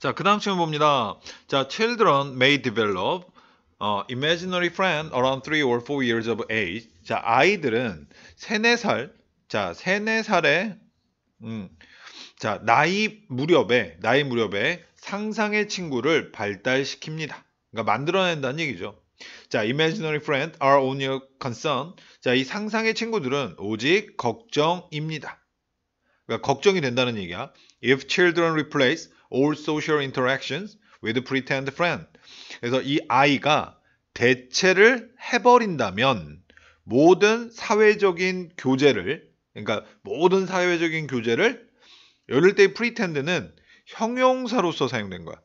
자, 그 다음 질문 봅니다. 자, children may develop 어, imaginary friend around 3 or 4 years of age. 자, 아이들은 3, 4살, 자, 3, 4살에 음, 자, 나이 무렵에, 나이 무렵에 상상의 친구를 발달시킵니다. 그러니까 만들어낸다는 얘기죠. 자, imaginary friend are only a concern. 자, 이 상상의 친구들은 오직 걱정입니다. 그러니까 걱정이 된다는 얘기야. If children replace all social interactions with pretend friend. 그래서 이 I가 대체를 해버린다면 모든 사회적인 교제를 그러니까 모든 사회적인 교제를 열을 때 pretend는 형용사로서 사용된 거야.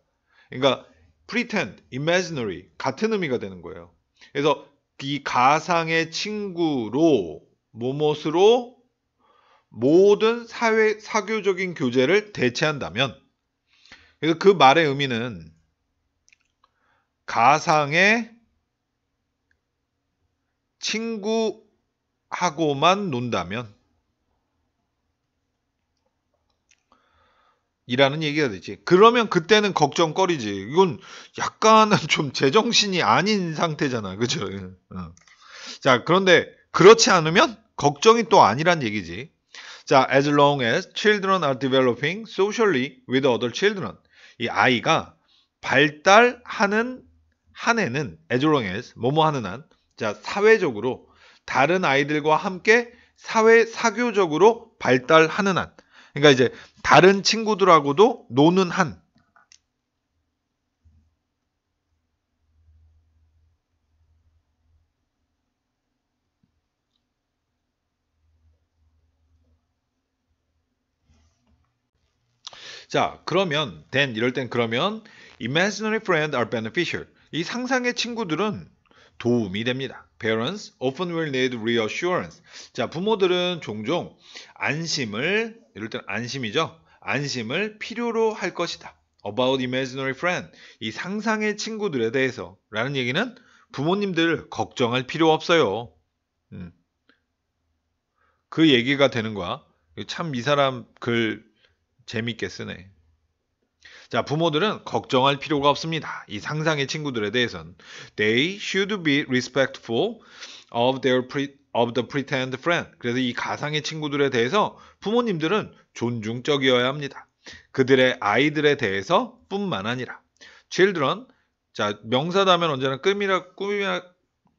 그러니까 pretend, imaginary 같은 의미가 되는 거예요. 그래서 이 가상의 친구로 모못으로 모든 사회 사교적인 교제를 대체한다면 그러니까 그 말의 의미는 가상의 친구하고만 논다면 이라는 얘기가 되지. 그러면 그때는 걱정거리지. 이건 약간은 좀 제정신이 아닌 상태잖아. 그죠? 어. 자, 그런데 그렇지 않으면 걱정이 또 아니란 얘기지. 자, as long as children are developing socially with other children. 이 아이가 발달하는 한 해는 as long as 뭐뭐 하는 한 자, 사회적으로 다른 아이들과 함께 사회 사교적으로 발달하는 한 그러니까 이제 다른 친구들하고도 노는 한 자, 그러면 then 이럴 땐 그러면 imaginary friend are beneficial. 이 상상의 친구들은 도움이 됩니다. Parents often will need reassurance. 자, 부모들은 종종 안심을 이럴 땐 안심이죠. 안심을 필요로 할 것이다. About imaginary friend. 이 상상의 친구들에 대해서 라는 얘기는 부모님들 걱정할 필요 없어요. 음. 그 얘기가 되는 거야. 참 이 사람 글 재밌게 쓰네. 자, 부모들은 걱정할 필요가 없습니다. 이 상상의 친구들에 대해선 they should be respectful of their pre, of the pretend friend. 그래서 이 가상의 친구들에 대해서 부모님들은 존중적이어야 합니다. 그들의 아이들에 대해서뿐만 아니라 children 자, 명사다면 언제나 끔이라 꾸미라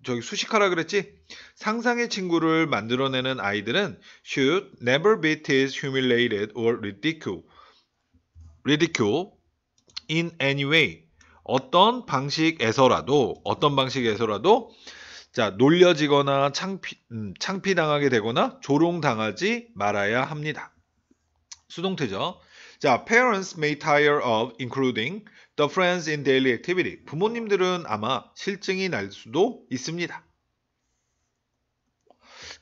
저기 수식하라 그랬지? 상상의 친구를 만들어내는 아이들은 should never be teased, humiliated, or ridiculed. ridicule in any way. 어떤 방식에서라도 어떤 방식에서라도 자 놀려지거나 창피 음, 창피당하게 되거나 조롱당하지 말아야 합니다. 수동태죠. 자, parents may tire of including The friends in daily activity. 부모님들은 아마 실증이 날 수도 있습니다.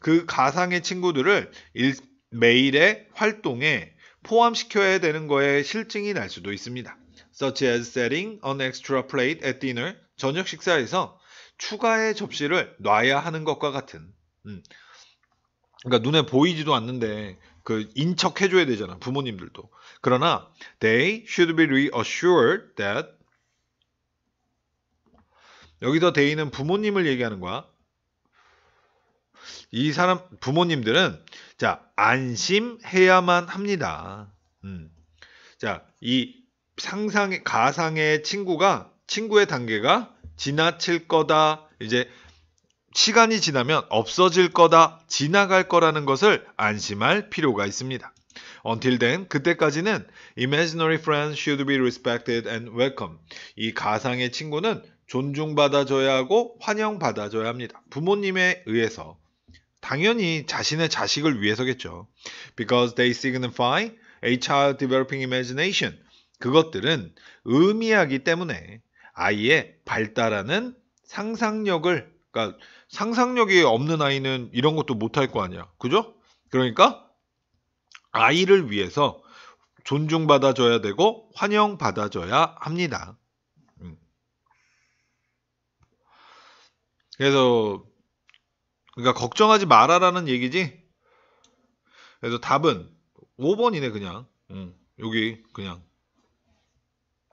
그 가상의 친구들을 일, 매일의 활동에 포함시켜야 되는 거에 실증이 날 수도 있습니다. Such as setting an extra plate at dinner. 저녁 식사에서 추가의 접시를 놔야 하는 것과 같은. 음. 그러니까 눈에 보이지도 않는데 그 인척 해줘야 되잖아 부모님들도 그러나 they should be reassured that 여기서 they는 부모님을 얘기하는 거야 이 사람 부모님들은 자 안심해야만 합니다 음. 자이 상상의 가상의 친구가 친구의 단계가 지나칠 거다 이제 시간이 지나면 없어질 거다, 지나갈 거라는 것을 안심할 필요가 있습니다. Until then, 그때까지는 imaginary friends should be respected and welcome. 이 가상의 친구는 존중받아줘야 하고 환영받아줘야 합니다. 부모님에 의해서. 당연히 자신의 자식을 위해서겠죠. Because they signify a child developing imagination. 그것들은 의미하기 때문에 아이의 발달하는 상상력을 그러니까 상상력이 없는 아이는 이런 것도 못할 거 아니야. 그죠? 그러니까 아이를 위해서 존중받아줘야 되고 환영받아줘야 합니다. 음. 그래서 그러니까 걱정하지 말아라는 얘기지. 그래서 답은 5번이네 그냥. 음, 여기 그냥